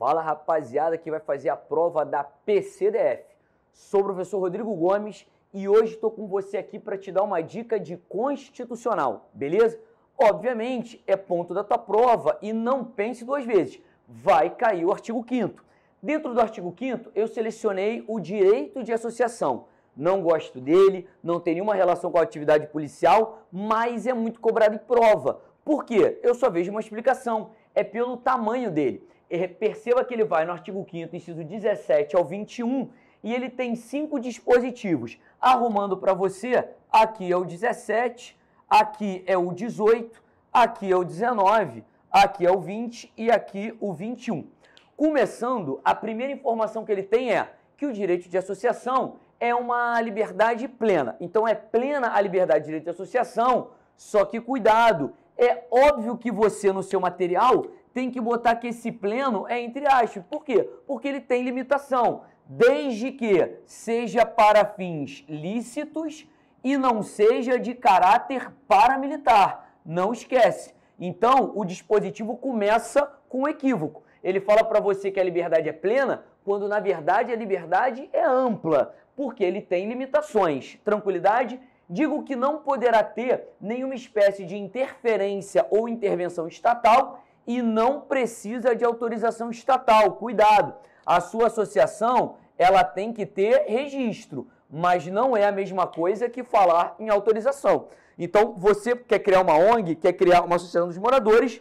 Fala rapaziada que vai fazer a prova da PCDF. Sou o professor Rodrigo Gomes e hoje estou com você aqui para te dar uma dica de constitucional, beleza? Obviamente é ponto da tua prova e não pense duas vezes, vai cair o artigo 5. Dentro do artigo 5, eu selecionei o direito de associação. Não gosto dele, não tem nenhuma relação com a atividade policial, mas é muito cobrado em prova. Por quê? Eu só vejo uma explicação: é pelo tamanho dele perceba que ele vai no artigo 5 inciso 17 ao 21, e ele tem cinco dispositivos. Arrumando para você, aqui é o 17, aqui é o 18, aqui é o 19, aqui é o 20 e aqui o 21. Começando, a primeira informação que ele tem é que o direito de associação é uma liberdade plena. Então é plena a liberdade de direito de associação, só que cuidado, é óbvio que você no seu material tem que botar que esse pleno é entre aspas. Por quê? Porque ele tem limitação, desde que seja para fins lícitos e não seja de caráter paramilitar. Não esquece. Então, o dispositivo começa com um equívoco. Ele fala para você que a liberdade é plena, quando na verdade a liberdade é ampla, porque ele tem limitações. Tranquilidade? Digo que não poderá ter nenhuma espécie de interferência ou intervenção estatal e não precisa de autorização estatal. Cuidado, a sua associação ela tem que ter registro, mas não é a mesma coisa que falar em autorização. Então, você quer criar uma ONG, quer criar uma associação dos moradores,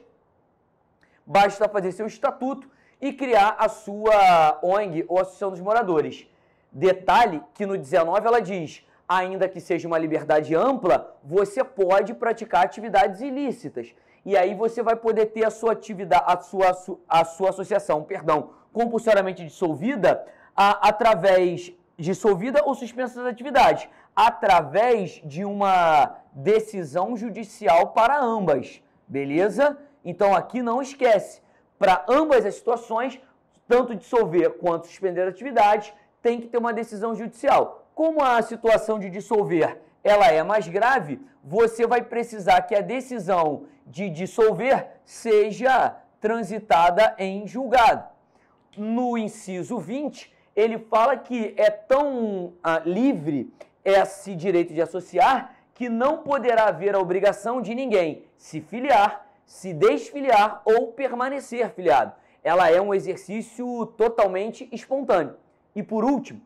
basta fazer seu estatuto e criar a sua ONG ou associação dos moradores. Detalhe que no 19 ela diz: ainda que seja uma liberdade ampla, você pode praticar atividades ilícitas. E aí você vai poder ter a sua atividade, a sua, a sua associação, perdão, compulsoriamente dissolvida a, através dissolvida ou suspensa das atividades, através de uma decisão judicial para ambas, beleza? Então aqui não esquece, para ambas as situações, tanto dissolver quanto suspender atividades, tem que ter uma decisão judicial. Como a situação de dissolver ela é mais grave, você vai precisar que a decisão de dissolver seja transitada em julgado. No inciso 20, ele fala que é tão ah, livre esse direito de associar que não poderá haver a obrigação de ninguém se filiar, se desfiliar ou permanecer filiado. Ela é um exercício totalmente espontâneo. E por último,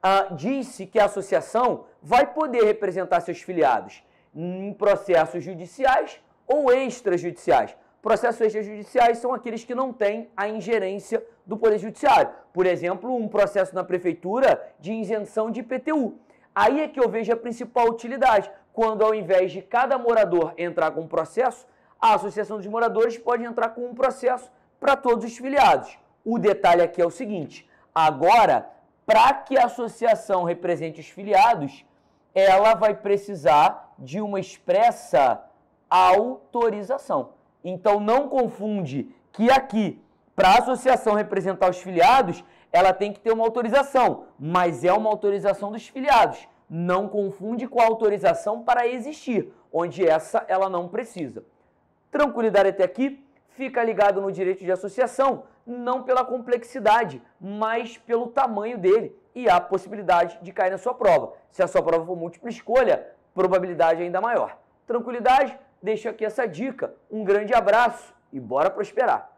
ah, diz-se que a associação vai poder representar seus filiados em processos judiciais ou extrajudiciais. Processos extrajudiciais são aqueles que não têm a ingerência do Poder Judiciário. Por exemplo, um processo na Prefeitura de isenção de IPTU. Aí é que eu vejo a principal utilidade, quando ao invés de cada morador entrar com um processo, a Associação dos Moradores pode entrar com um processo para todos os filiados. O detalhe aqui é o seguinte: agora para que a associação represente os filiados, ela vai precisar de uma expressa autorização. Então não confunde que aqui, para a associação representar os filiados, ela tem que ter uma autorização, mas é uma autorização dos filiados. Não confunde com a autorização para existir, onde essa ela não precisa. Tranquilidade até aqui? Fica ligado no direito de associação não pela complexidade, mas pelo tamanho dele e a possibilidade de cair na sua prova. Se a sua prova for múltipla escolha, probabilidade é ainda maior. Tranquilidade? Deixo aqui essa dica. Um grande abraço e bora prosperar!